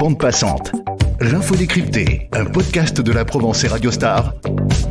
bande passante. L'info décryptée, un podcast de la Provence et Radio Star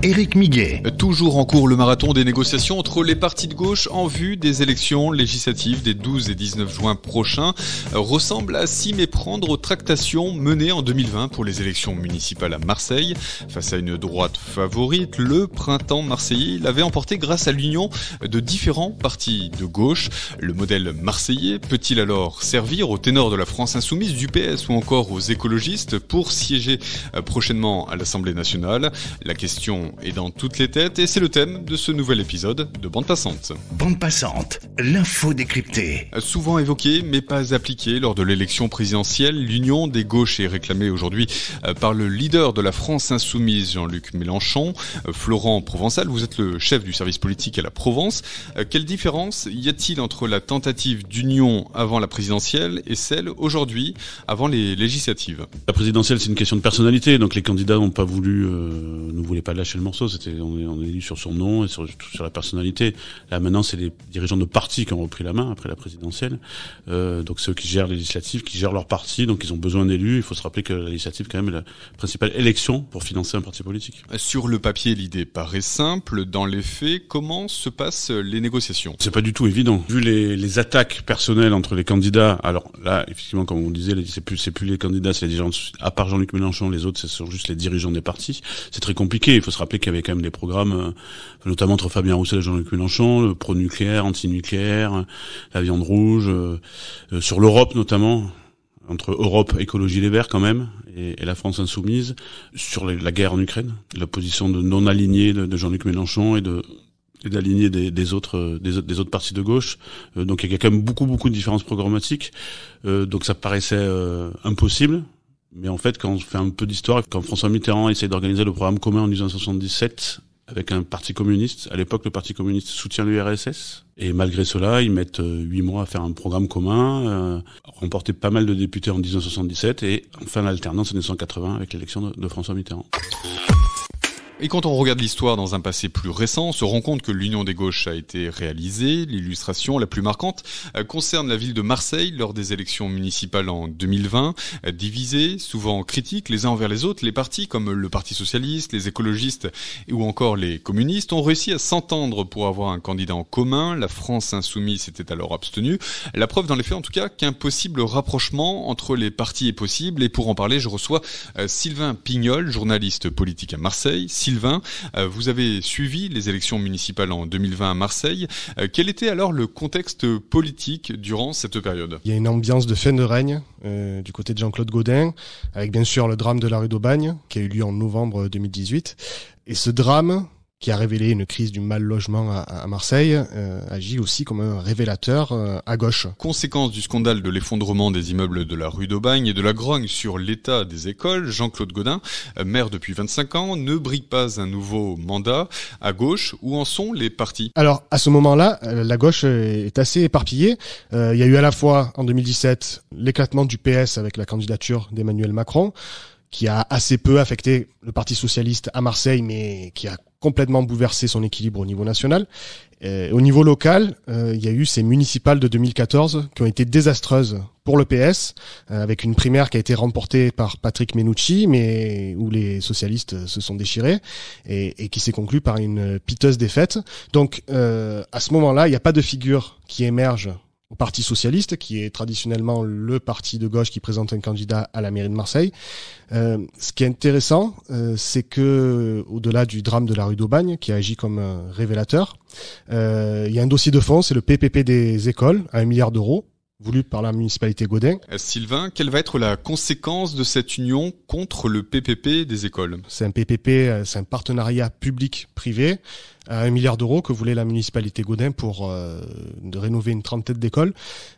Éric Miguet. Toujours en cours le marathon des négociations entre les partis de gauche en vue des élections législatives des 12 et 19 juin prochains ressemble à s'y méprendre aux tractations menées en 2020 pour les élections municipales à Marseille. Face à une droite favorite, le printemps marseillais l'avait emporté grâce à l'union de différents partis de gauche. Le modèle marseillais peut-il alors servir au ténor de la France insoumise, du PS ou encore aux écologistes pour siéger prochainement à l'Assemblée nationale La question et dans toutes les têtes et c'est le thème de ce nouvel épisode de Bande Passante. Bande Passante, l'info décryptée. Souvent évoquée mais pas appliquée lors de l'élection présidentielle, l'union des gauches est réclamée aujourd'hui euh, par le leader de la France insoumise, Jean-Luc Mélenchon. Euh, Florent Provençal, vous êtes le chef du service politique à la Provence. Euh, quelle différence y a-t-il entre la tentative d'union avant la présidentielle et celle aujourd'hui avant les législatives La présidentielle, c'est une question de personnalité, donc les candidats n'ont pas voulu, ne voulaient pas lâcher morceau. C'était on est, élu sur son nom et sur, sur la personnalité. Là maintenant, c'est les dirigeants de partis qui ont repris la main après la présidentielle. Euh, donc ceux qui gèrent les législatives, qui gèrent leur parti, donc ils ont besoin d'élus. Il faut se rappeler que la législative quand même est la principale élection pour financer un parti politique. Sur le papier, l'idée paraît simple. Dans les faits, comment se passent les négociations C'est pas du tout évident. Vu les, attaques personnelles entre les candidats. Alors là, effectivement, comme on disait, c'est plus c'est plus les candidats, c'est les dirigeants. À part Jean-Luc Mélenchon, les autres, ce sont juste les dirigeants des partis. C'est très compliqué. Il faut se rappeler et qu'il y avait quand même des programmes, euh, notamment entre Fabien Roussel et Jean-Luc Mélenchon, le pro-nucléaire, anti-nucléaire, euh, la viande rouge, euh, sur l'Europe notamment entre Europe, écologie les Verts quand même, et, et la France insoumise, sur la, guerre en Ukraine, la position de non aligné de, Jean-Luc Mélenchon et de et d'aligner des, des, autres des autres des partis de gauche donc il y a quand même beaucoup beaucoup de différences programmatiques donc ça paraissait euh, impossible mais en fait, quand on fait un peu d'histoire, quand François Mitterrand essaie d'organiser le programme commun en 1977, avec un parti communiste. À l'époque, le parti communiste soutient l'URSS. Et malgré cela, ils mettent euh, huit mois à faire un programme commun, euh, remporter pas mal de députés en 1977 et enfin l'alternance en 1980 avec l'élection de François Mitterrand. Et quand on regarde l'histoire dans un passé plus récent, on se rend compte que l'union des gauches a été réalisée. L'illustration la plus marquante euh, concerne la ville de Marseille lors des élections municipales en 2020. Euh, Divisés, souvent critiques les uns envers les autres, les partis comme le Parti socialiste, les écologistes ou encore les communistes ont réussi à s'entendre pour avoir un candidat en commun. La France insoumise s'était alors abstenue. La preuve dans les faits en tout cas qu'un possible rapprochement entre les partis est possible. Et pour en parler, je reçois euh, Sylvain Pignol, journaliste politique à Marseille. Euh, vous avez suivi les élections municipales en 2020 à Marseille. Euh, quel était alors le contexte politique durant cette période Il y a une ambiance de fin de règne euh, du côté de Jean-Claude Gaudin, avec bien sûr le drame de la rue d'Aubagne qui a eu lieu en novembre 2018. Et ce drame, qui a révélé une crise du mal logement à, Marseille, euh, agit aussi comme un révélateur euh, à gauche. Conséquence du scandale de l'effondrement des immeubles de la rue d'Aubagne et de la grogne sur l'état des écoles, Jean-Claude Godin, euh, maire depuis 25 ans, ne brille pas un nouveau mandat à gauche. Où en sont les partis Alors à ce moment-là, la gauche est assez éparpillée. Il y a eu à la fois en 2017 l'éclatement du PS avec la candidature d'Emmanuel Macron qui a assez peu affecté le Parti socialiste à Marseille, mais qui a complètement bouleversé son équilibre au niveau national. Euh, au niveau local, euh, il y a eu ces municipales de 2014 qui ont été désastreuses pour le PS, euh, avec une primaire qui a été remportée par Patrick Menucci, mais où les socialistes se sont déchirés et, qui s'est conclue par une piteuse défaite. Donc à ce moment-là, il n'y a pas de figure qui émerge au Parti socialiste, qui est traditionnellement le parti de gauche qui présente un candidat à la mairie de Marseille. Euh, ce qui est intéressant, euh, c'est que au-delà du drame de la rue d'Aubagne, qui agi comme un révélateur, euh, il y a un dossier de fond, c'est le PPP des écoles à un milliard d'euros voulu par la municipalité Godin. Euh, Sylvain, quelle va être la conséquence de cette union contre le PPP des écoles C'est un PPP, euh, c'est un partenariat public-privé à un milliard d'euros que voulait la municipalité Godin pour euh, de rénover une trentaine d'écoles.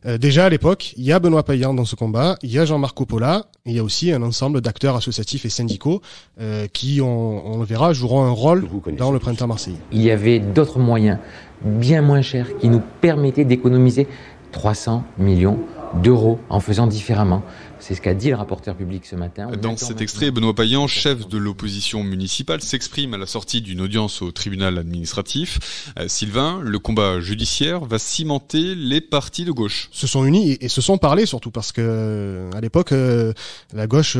déjà à l'époque, il y a Benoît Payan dans ce combat, il y a Jean-Marc Coppola, il y a aussi un ensemble d'acteurs associatifs et syndicaux qui, on, on, le verra, joueront un rôle dans le printemps marseillais. Il y avait d'autres moyens bien moins chers qui nous permettaient d'économiser 300 millions d'euros en faisant différemment. C'est ce qu'a dit le rapporteur public ce matin. Dans cet extrait, Benoît Payan, chef de l'opposition municipale, s'exprime à la sortie d'une audience au tribunal administratif. Euh, Sylvain, le combat judiciaire va cimenter les partis de gauche. Se sont unis et, se sont parlés surtout parce que euh, à l'époque, euh, la gauche.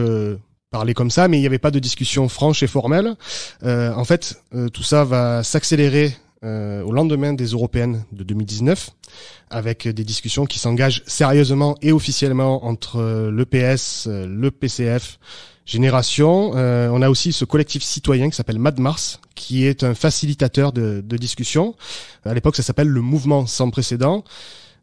parlait comme ça, mais il n'y avait pas de discussion franche et formelle. en fait, tout ça va s'accélérer euh, au lendemain des européennes de 2019, avec des discussions qui s'engagent sérieusement et officiellement entre euh, le PS, euh, le PCF, Génération. on a aussi ce collectif citoyen qui s'appelle Mad Mars, qui est un facilitateur de, de discussions. À l'époque, ça s'appelle le Mouvement sans précédent.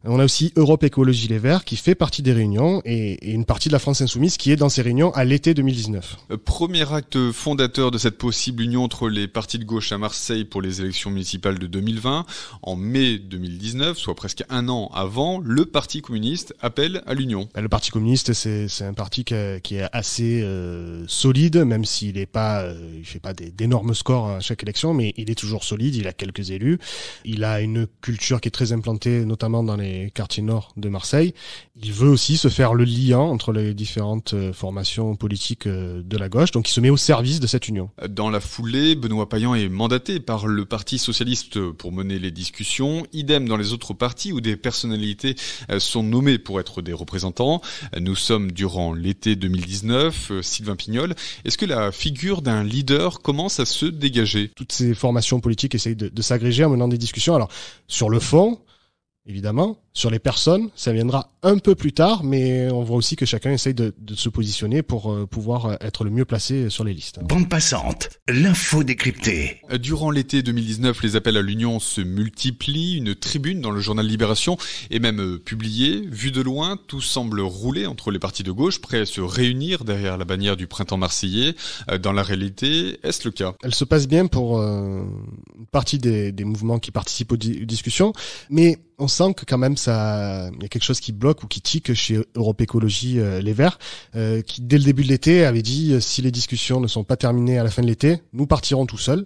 Euh, on a aussi Europe Écologie Les Verts qui fait partie des réunions et, une partie de la France Insoumise qui est dans ces réunions à l'été 2019. Euh, premier acte fondateur de cette possible union entre les partis de gauche à Marseille pour les élections municipales de 2020. En mai 2019, soit presque un an avant, le Parti communiste appelle à l'union. Bah, le Parti communiste, c'est un parti qui est assez euh, solide, même s'il n'est pas, fait pas d'énormes scores à chaque élection, mais il est toujours solide, il a quelques élus, il a une culture qui est très implantée, notamment dans les quartier quartiers nord de Marseille. Il veut aussi se faire le lien entre les différentes euh, formations politiques euh, de la gauche, donc il se met au service de cette union. Dans la foulée, Benoît Payan est mandaté par le Parti socialiste pour mener les discussions, idem dans les autres partis où des personnalités euh, sont nommées pour être des représentants. Nous sommes durant l'été 2019, Sylvain Pignol, est-ce que la figure d'un leader commence à se dégager Toutes ces formations politiques essayent de, de s'agréger en menant des discussions. Alors, sur le fond, évidemment. Sur les personnes, ça viendra un peu plus tard, mais on voit aussi que chacun essaye de, se positionner pour euh, pouvoir euh, être le mieux placé sur les listes. Bande passante, l'info décryptée. Durant l'été 2019, les appels à l'union se multiplient. Une tribune dans le journal Libération est même euh, publiée. Vu de loin, tout semble rouler entre les partis de gauche, prêts à se réunir derrière la bannière du printemps marseillais. dans la réalité, est-ce le cas Elle se passe bien pour une partie des, mouvements qui participent aux discussions, mais on sent que quand même ça, il y a quelque chose qui bloque ou qui tique chez Europe Écologie euh, Les Verts, euh, qui dès le début de l'été avait dit euh, si les discussions ne sont pas terminées à la fin de l'été, nous partirons tout seuls.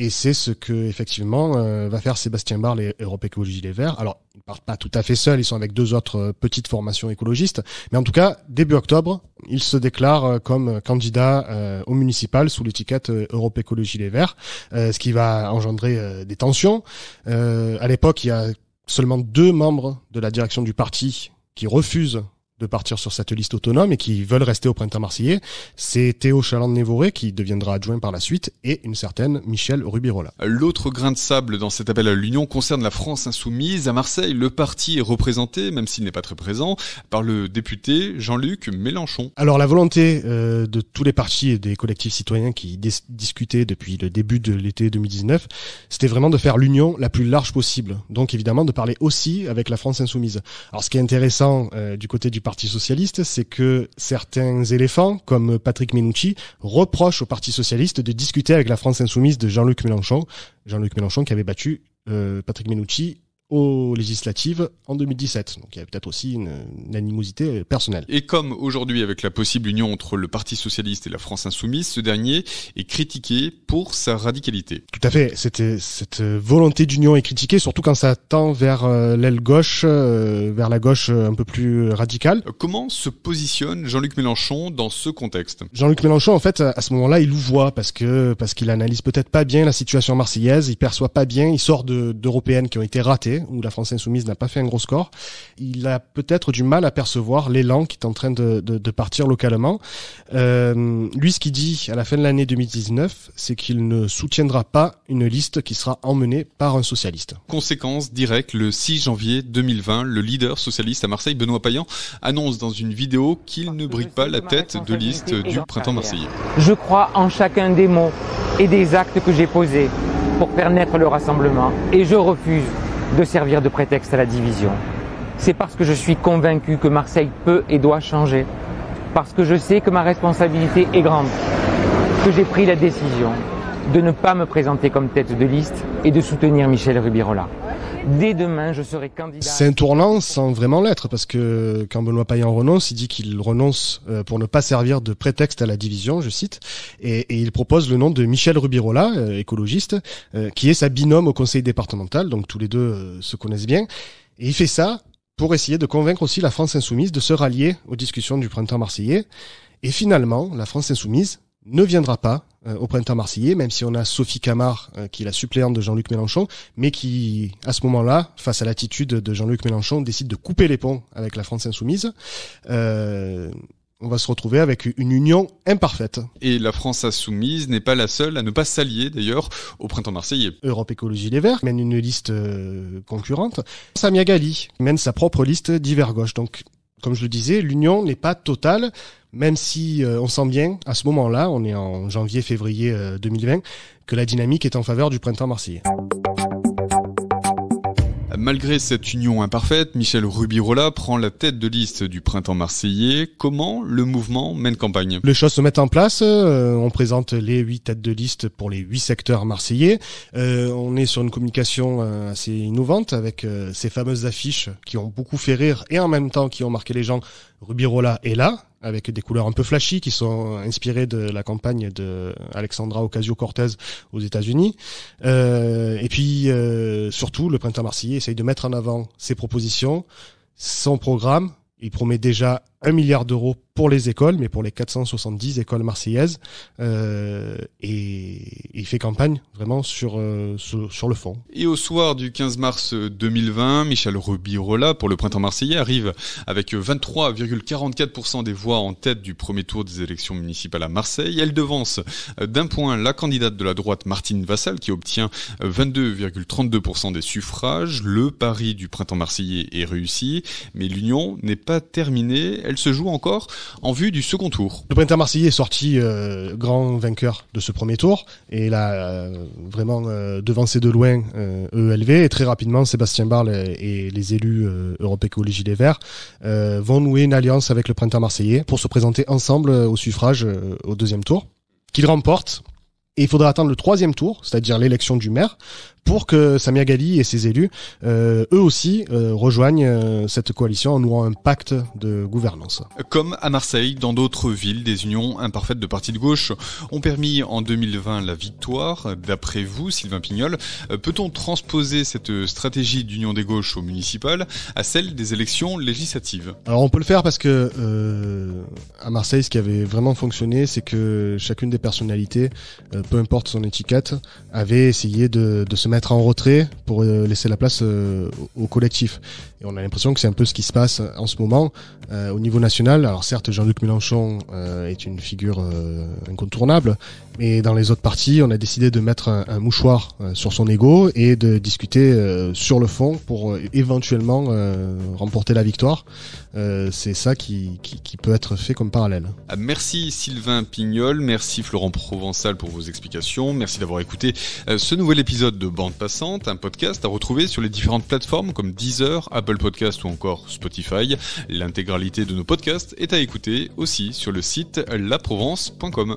Et c'est ce que effectivement va faire Sébastien Barre les Europe Écologie Les Verts. Alors ils partent pas tout à fait seuls, ils sont avec deux autres petites formations écologistes, mais en tout cas début octobre, ils se déclarent comme candidats au municipal sous l'étiquette Europe Écologie Les Verts, ce qui va engendrer des tensions. à l'époque, il y a seulement deux membres de la direction du parti qui refusent de partir sur cette liste autonome et qui veulent rester au printemps marseillais, c'est Théo Chaland-Névoré qui deviendra adjoint par la suite et une certaine Michel Rubirola. L'autre grain de sable dans cet appel à l'union concerne la France insoumise. À Marseille, le parti est représenté, même s'il n'est pas très présent, par le député Jean-Luc Mélenchon. Alors la volonté euh, de tous les partis et des collectifs citoyens qui discutaient depuis le début de l'été 2019, c'était vraiment de faire l'union la plus large possible. Donc évidemment de parler aussi avec la France insoumise. Alors ce qui est intéressant euh, du côté du Parti socialiste, c'est que certains éléphants, comme Patrick Menucci, reprochent au Parti socialiste de discuter avec la France insoumise de Jean-Luc Mélenchon, Jean-Luc Mélenchon qui avait battu euh, Patrick Menucci aux législatives en 2017. Donc il y a peut-être aussi une, animosité personnelle. Et comme aujourd'hui avec la possible union entre le Parti socialiste et la France insoumise, ce dernier est critiqué pour sa radicalité. Tout à fait, cette, cette volonté d'union est critiquée, surtout quand ça tend vers euh, l'aile gauche, euh, vers la gauche euh, un peu plus radicale. Comment se positionne Jean-Luc Mélenchon dans ce contexte Jean-Luc Mélenchon, en fait, à ce moment-là, il voit parce que parce qu'il analyse peut-être pas bien la situation marseillaise, il perçoit pas bien, il sort d'européennes qui ont été ratées où la France Insoumise n'a pas fait un gros score, il a peut-être du mal à percevoir l'élan qui est en train de, partir localement. Euh, lui, ce qu'il dit à la fin de l'année 2019, c'est qu'il ne soutiendra pas une liste qui sera emmenée par un socialiste. Conséquence directe, le 6 janvier 2020, le leader socialiste à Marseille, Benoît Payan, annonce dans une vidéo qu'il ne brigue pas la tête de liste du printemps marseillais. Je crois en chacun des mots et des actes que j'ai posés pour permettre le rassemblement et je refuse de servir de prétexte à la division. C'est parce que je suis convaincu que Marseille peut et doit changer, parce que je sais que ma responsabilité est grande, que j'ai pris la décision de ne pas me présenter comme tête de liste et de soutenir Michel Rubirola. Dès demain, je serai candidat. C'est un tournant sans vraiment l'être, parce que quand Benoît Payan renonce, il dit qu'il renonce euh, pour ne pas servir de prétexte à la division, je cite, et, il propose le nom de Michel Rubirola, euh, écologiste, euh, qui est sa binôme au conseil départemental, donc tous les deux se connaissent bien. Et il fait ça pour essayer de convaincre aussi la France insoumise de se rallier aux discussions du printemps marseillais. Et finalement, la France insoumise ne viendra pas euh, au printemps marseillais, même si on a Sophie Camard, euh, qui est la suppléante de Jean-Luc Mélenchon, mais qui, à ce moment-là, face à l'attitude de Jean-Luc Mélenchon, décide de couper les ponts avec la France insoumise. Euh, on va se retrouver avec une union imparfaite. Et la France insoumise n'est pas la seule à ne pas s'allier d'ailleurs au printemps marseillais. Europe Écologie Les Verts mène une liste concurrente. Samia Gali mène sa propre liste d'hiver gauche. Donc comme je le disais, l'union n'est pas totale, même si euh, on sent bien à ce moment-là, on est en janvier-février 2020, euh, que la dynamique est en faveur du printemps marseillais. Malgré cette union imparfaite, Michel Rubirola prend la tête de liste du printemps marseillais. Comment le mouvement mène campagne Les choses se mettent en place. Euh, on présente les huit têtes de liste pour les huit secteurs marseillais. Euh, on est sur une communication euh, assez innovante avec ces fameuses affiches qui ont beaucoup fait rire et en même temps qui ont marqué les gens. Rubirola est là, avec des couleurs un peu flashy qui sont inspirées de la campagne de Alexandra Ocasio-Cortez aux États-Unis. Euh, et puis euh, surtout, le printemps marseillais essaye de mettre en avant ses propositions, son programme. Il promet déjà 1 milliard d'euros pour les écoles, mais pour les 470 écoles marseillaises. Euh, et, il fait campagne vraiment sur, euh, sur, le fond. Et au soir du 15 mars 2020, Michel Rubirola, pour le printemps marseillais, arrive avec 23,44% des voix en tête du premier tour des élections municipales à Marseille. Elle devance euh, d'un point la candidate de la droite Martine Vassal, qui obtient 22,32% euh, des suffrages. Le pari du printemps marseillais est réussi, mais l'union n'est pas terminée elle se joue encore en vue du second tour. Le printemps marseillais est sorti euh, grand vainqueur de ce premier tour et là a euh, vraiment euh, devancé de loin ELV e et très rapidement Sébastien Barle et, les élus Europe Écologie Les Verts vont nouer une alliance avec le printemps marseillais pour se présenter ensemble au suffrage au deuxième tour qu'il remporte et il faudra attendre le troisième tour, c'est-à-dire l'élection du maire, pour que Samia Gali et ses élus, euh, eux aussi, euh, rejoignent euh, cette coalition en nouant un pacte de gouvernance. Comme à Marseille, dans d'autres villes, des unions imparfaites de partis de gauche ont permis en 2020 la victoire. D'après vous, Sylvain Pignol, peut-on transposer cette stratégie d'union des gauches aux municipales à celle des élections législatives Alors on peut le faire parce que à Marseille, ce qui avait vraiment fonctionné, c'est que chacune des personnalités, peu importe son étiquette, avait essayé de, de se mettre en retrait pour euh, laisser la place euh, au collectif. Et on a l'impression que c'est un peu ce qui se passe euh, en ce moment au niveau national. Alors certes, Jean-Luc Mélenchon est une figure incontournable, et dans les autres parties, on a décidé de mettre un, mouchoir euh, sur son ego et de discuter euh, sur le fond pour euh, éventuellement remporter la victoire. C'est ça qui, qui, peut être fait comme parallèle. Ah, merci Sylvain Pignol, merci Florent Provençal pour vos explications, merci d'avoir écouté ce nouvel épisode de Bande Passante, un podcast à retrouver sur les différentes plateformes comme Deezer, Apple Podcast ou encore Spotify. L'intégralité de nos podcasts est à écouter aussi sur le site laprovence.com.